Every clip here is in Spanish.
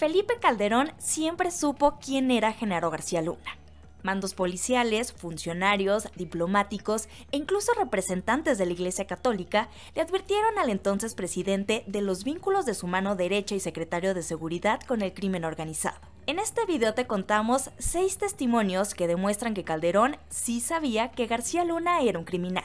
Felipe Calderón siempre supo quién era Genaro García Luna. Mandos policiales, funcionarios, diplomáticos e incluso representantes de la Iglesia Católica le advirtieron al entonces presidente de los vínculos de su mano derecha y secretario de Seguridad con el crimen organizado. En este video te contamos seis testimonios que demuestran que Calderón sí sabía que García Luna era un criminal.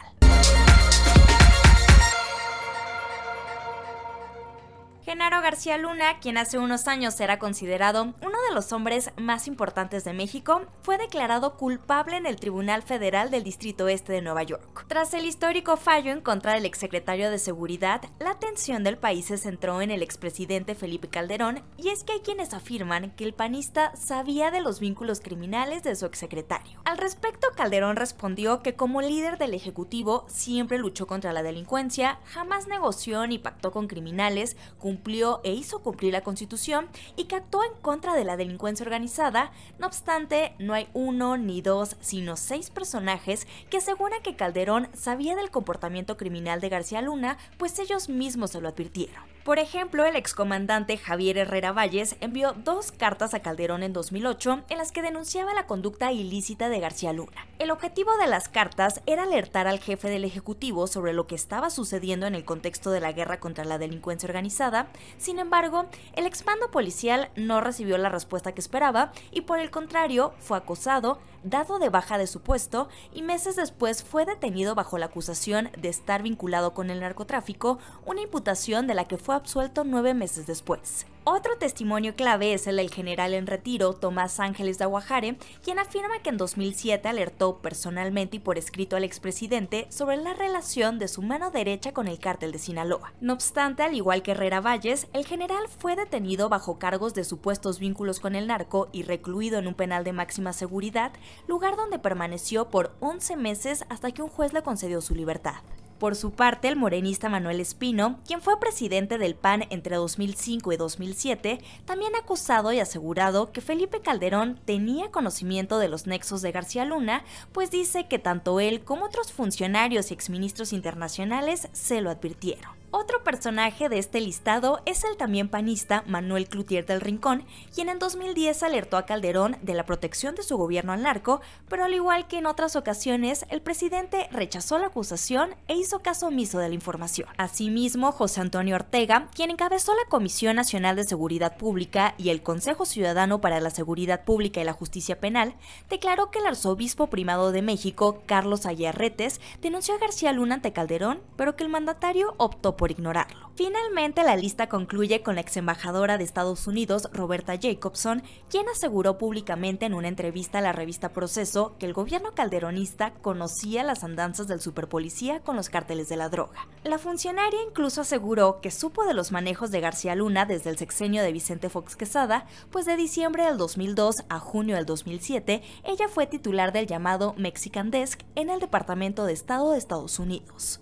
Genaro García Luna, quien hace unos años era considerado uno de los hombres más importantes de México, fue declarado culpable en el Tribunal Federal del Distrito Este de Nueva York. Tras el histórico fallo en contra del exsecretario de Seguridad, la atención del país se centró en el expresidente Felipe Calderón, y es que hay quienes afirman que el panista sabía de los vínculos criminales de su exsecretario. Al respecto, Calderón respondió que como líder del Ejecutivo siempre luchó contra la delincuencia, jamás negoció ni pactó con criminales, cumplió e hizo cumplir la Constitución y que actuó en contra de la delincuencia organizada, no obstante, no hay uno ni dos, sino seis personajes que aseguran que Calderón sabía del comportamiento criminal de García Luna, pues ellos mismos se lo advirtieron. Por ejemplo, el excomandante Javier Herrera Valles envió dos cartas a Calderón en 2008 en las que denunciaba la conducta ilícita de García Luna. El objetivo de las cartas era alertar al jefe del Ejecutivo sobre lo que estaba sucediendo en el contexto de la guerra contra la delincuencia organizada, sin embargo, el exmando policial no recibió la respuesta que esperaba y por el contrario fue acosado, dado de baja de su puesto y meses después fue detenido bajo la acusación de estar vinculado con el narcotráfico, una imputación de la que fue absuelto nueve meses después. Otro testimonio clave es el del general en retiro Tomás Ángeles de Aguajare, quien afirma que en 2007 alertó personalmente y por escrito al expresidente sobre la relación de su mano derecha con el cártel de Sinaloa. No obstante, al igual que Herrera Valles, el general fue detenido bajo cargos de supuestos vínculos con el narco y recluido en un penal de máxima seguridad, lugar donde permaneció por 11 meses hasta que un juez le concedió su libertad. Por su parte, el morenista Manuel Espino, quien fue presidente del PAN entre 2005 y 2007, también ha acusado y asegurado que Felipe Calderón tenía conocimiento de los nexos de García Luna, pues dice que tanto él como otros funcionarios y exministros internacionales se lo advirtieron. Otro personaje de este listado es el también panista Manuel Clutier del Rincón, quien en 2010 alertó a Calderón de la protección de su gobierno al narco, pero al igual que en otras ocasiones, el presidente rechazó la acusación e hizo caso omiso de la información. Asimismo, José Antonio Ortega, quien encabezó la Comisión Nacional de Seguridad Pública y el Consejo Ciudadano para la Seguridad Pública y la Justicia Penal, declaró que el arzobispo primado de México, Carlos Ayarretes, denunció a García Luna ante Calderón, pero que el mandatario optó por por ignorarlo. Finalmente, la lista concluye con la ex embajadora de Estados Unidos, Roberta Jacobson, quien aseguró públicamente en una entrevista a la revista Proceso que el gobierno calderonista conocía las andanzas del superpolicía con los cárteles de la droga. La funcionaria incluso aseguró que supo de los manejos de García Luna desde el sexenio de Vicente Fox Quesada, pues de diciembre del 2002 a junio del 2007, ella fue titular del llamado Mexican Desk en el Departamento de Estado de Estados Unidos.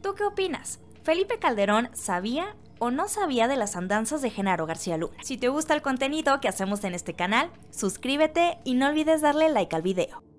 ¿Tú qué opinas? Felipe Calderón sabía o no sabía de las andanzas de Genaro García Luna. Si te gusta el contenido que hacemos en este canal, suscríbete y no olvides darle like al video.